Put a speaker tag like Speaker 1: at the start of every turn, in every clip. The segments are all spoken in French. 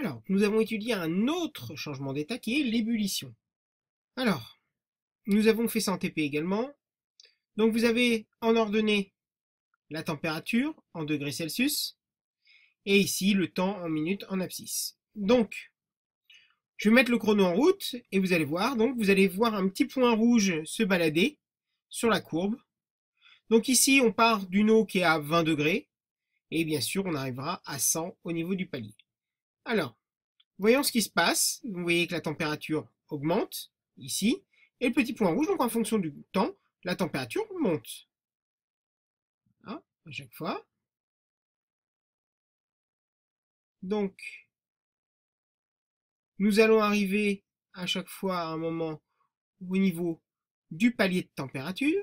Speaker 1: Alors, nous avons étudié un autre changement d'état qui est l'ébullition. Alors, nous avons fait ça en TP également. Donc vous avez en ordonnée la température en degrés Celsius et ici le temps en minutes en abscisse. Donc, je vais mettre le chrono en route et vous allez voir. Donc vous allez voir un petit point rouge se balader sur la courbe. Donc ici, on part d'une eau qui est à 20 degrés et bien sûr, on arrivera à 100 au niveau du palier. Alors, voyons ce qui se passe. Vous voyez que la température augmente, ici, et le petit point rouge, donc en fonction du temps, la température monte.
Speaker 2: Ah, à chaque fois. Donc,
Speaker 1: nous allons arriver à chaque fois à un moment au niveau du palier de température.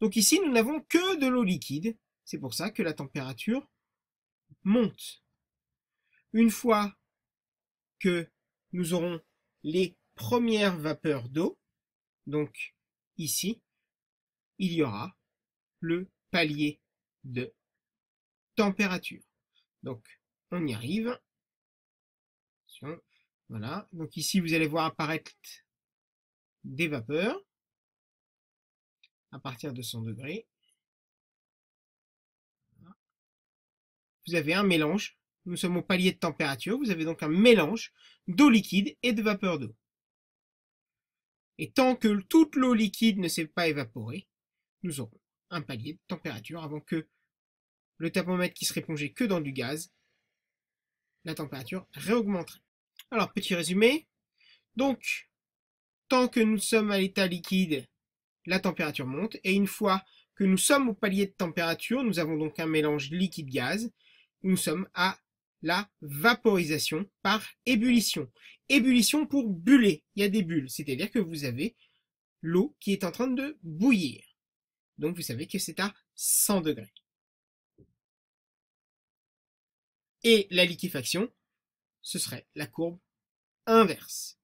Speaker 1: Donc ici, nous n'avons que de l'eau liquide. C'est pour ça que la température monte. Une fois que nous aurons les premières vapeurs d'eau, donc ici, il y aura le palier de température. Donc, on y arrive. Voilà. Donc ici, vous allez voir apparaître
Speaker 2: des vapeurs à partir de 100 degrés.
Speaker 1: Vous avez un mélange nous sommes au palier de température, vous avez donc un mélange d'eau liquide et de vapeur d'eau. Et tant que toute l'eau liquide ne s'est pas évaporée, nous aurons un palier de température avant que le thermomètre qui serait plongé que dans du gaz, la température réaugmenterait. Alors, petit résumé. Donc, tant que nous sommes à l'état liquide, la température monte, et une fois que nous sommes au palier de température, nous avons donc un mélange liquide-gaz, nous sommes à la vaporisation par ébullition. Ébullition pour buller, il y a des bulles, c'est-à-dire que vous avez l'eau qui est en train de bouillir. Donc vous savez que c'est à 100 degrés. Et la liquéfaction,
Speaker 2: ce serait la courbe inverse.